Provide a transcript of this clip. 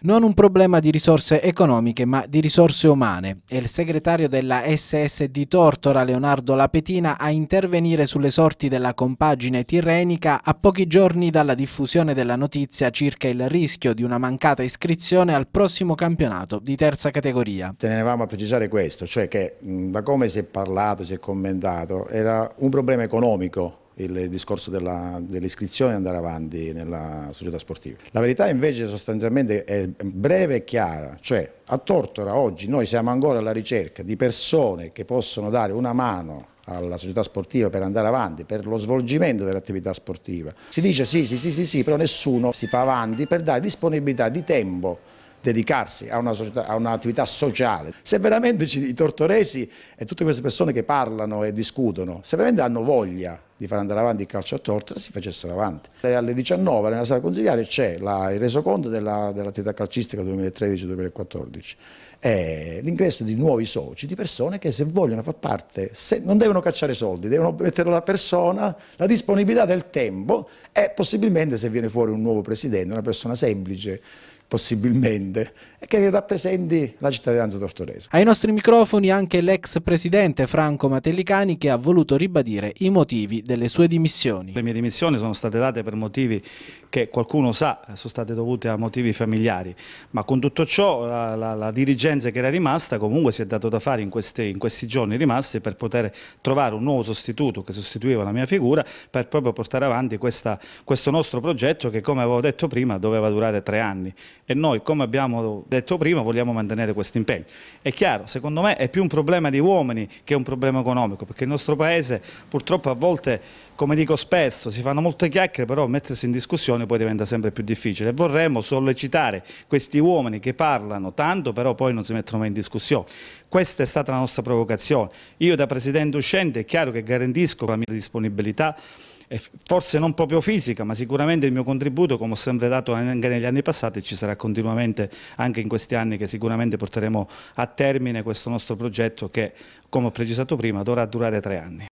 Non un problema di risorse economiche, ma di risorse umane. E il segretario della SS di Tortora, Leonardo Lapetina, a intervenire sulle sorti della compagine tirrenica a pochi giorni dalla diffusione della notizia circa il rischio di una mancata iscrizione al prossimo campionato di terza categoria. Tenevamo a precisare questo, cioè che da come si è parlato, si è commentato, era un problema economico il discorso dell'iscrizione dell e andare avanti nella società sportiva. La verità invece sostanzialmente è breve e chiara, cioè a Tortora oggi noi siamo ancora alla ricerca di persone che possono dare una mano alla società sportiva per andare avanti, per lo svolgimento dell'attività sportiva. Si dice sì, sì, sì, sì, sì, però nessuno si fa avanti per dare disponibilità di tempo dedicarsi a, un'attività sociale. Se veramente i tortoresi e tutte queste persone che parlano e discutono, se veramente hanno voglia di far andare avanti il calcio a torta, si facessero avanti. Alle 19 nella sala consigliare c'è il resoconto dell'attività calcistica 2013-2014 è l'ingresso di nuovi soci, di persone che se vogliono far parte, non devono cacciare soldi, devono mettere la persona, la disponibilità del tempo e possibilmente se viene fuori un nuovo presidente, una persona semplice possibilmente, e che rappresenti la cittadinanza tortorese. Ai nostri microfoni anche l'ex presidente Franco Matellicani che ha voluto ribadire i motivi delle sue dimissioni. Le mie dimissioni sono state date per motivi che qualcuno sa sono state dovute a motivi familiari, ma con tutto ciò la, la, la dirigenza che era rimasta comunque si è dato da fare in questi, in questi giorni rimasti per poter trovare un nuovo sostituto che sostituiva la mia figura per proprio portare avanti questa, questo nostro progetto che come avevo detto prima doveva durare tre anni e noi, come abbiamo detto prima, vogliamo mantenere questo impegno. È chiaro, secondo me è più un problema di uomini che un problema economico, perché il nostro Paese purtroppo a volte, come dico spesso, si fanno molte chiacchiere, però mettersi in discussione poi diventa sempre più difficile. Vorremmo sollecitare questi uomini che parlano tanto, però poi non si mettono mai in discussione. Questa è stata la nostra provocazione. Io da Presidente uscente è chiaro che garantisco la mia disponibilità forse non proprio fisica, ma sicuramente il mio contributo, come ho sempre dato anche negli anni passati, ci sarà continuamente anche in questi anni che sicuramente porteremo a termine questo nostro progetto che, come ho precisato prima, dovrà durare tre anni.